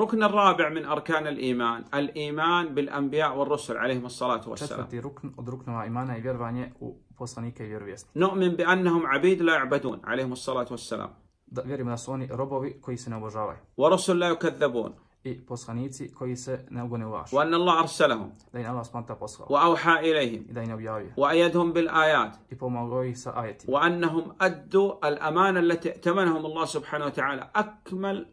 الركن الرابع من أركان الإيمان الإيمان بالأنبياء والرسل عليهم الصلاة والسلام نؤمن بأنهم عبيد لا يعبدون عليهم الصلاة والسلام ورسل لا يكذبون i poslanici koji se ne ugone وأن الله أرسلهم Da im Allah poslao وأوحى إليهم i da im objavio وأيدهم بالآيات i pomogao ih sa ajetima. وأنهم أدوا الأمانة التي ائتمنهم الله سبحانه وتعالى أكمل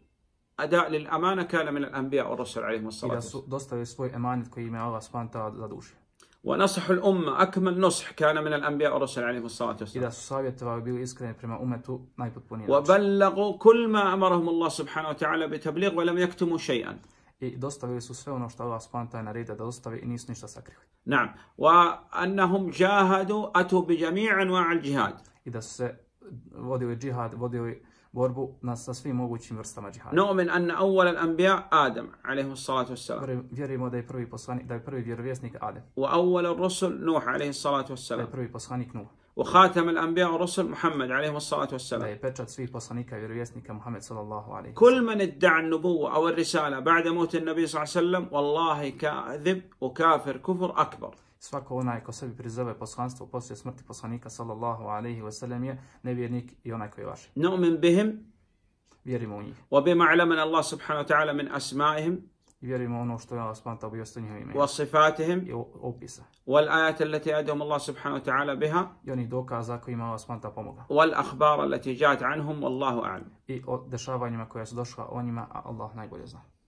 اداء للامانه كان من الانبياء والرسل عليهم الصلاه والسلام ونصح الامه اكمل نصح كان من الانبياء والرسل عليهم الصلاه والسلام وبلغوا كل ما امرهم الله سبحانه وتعالى بتبليغ ولم يكتموا شيئا i dostavili su sve ono što Allah spontan naredio da dostavi i nisu ništa sakrili. Naam. Wa annahum jahadu atu bi jami'in wa al jihad. I da su se vodio je džihad, vodio je borbu na, sa svim mogućim vrstama džihada. Nu'min anna awwal al-anbiya Adam, alejhi salatu vesselam. Vjerujemo da je prvi poslanik, da je prvi vjerovjesnik Adem. Wa awwal ar-rusul Nuh, alejhi salatu vesselam. prvi poslanik Nuh. وخاتم الأنبياء والرسل محمد عليه الصلاة والسلام da je pečat svih poslanika i vjerovjesnika Muhammed sallallahu كل من ادعى النبوة أو الرسالة بعد موت النبي صلى الله عليه وسلم والله كاذب وكافر كفر أكبر Svako onaj ko sebi prizove poslanstvo poslije smrti poslanika sallallahu alaihi wasallam je nevjernik i onaj koji vaši. Nu'min bihim. Vjerimo u njih. Wa bima alamana Allah subhanahu wa ta'ala min asma'ihim. يبيرم ونوشتو يا اسبان طبي يستنهي مين وصفاتهم يوبيسا والآيات التي أدهم الله سبحانه وتعالى بها يوني دوكا زاكو يما اسبان طبمغا والأخبار التي جاءت عنهم والله أعلم اي دشاوانيما كويس دوشا اونيما الله نايقول يزنه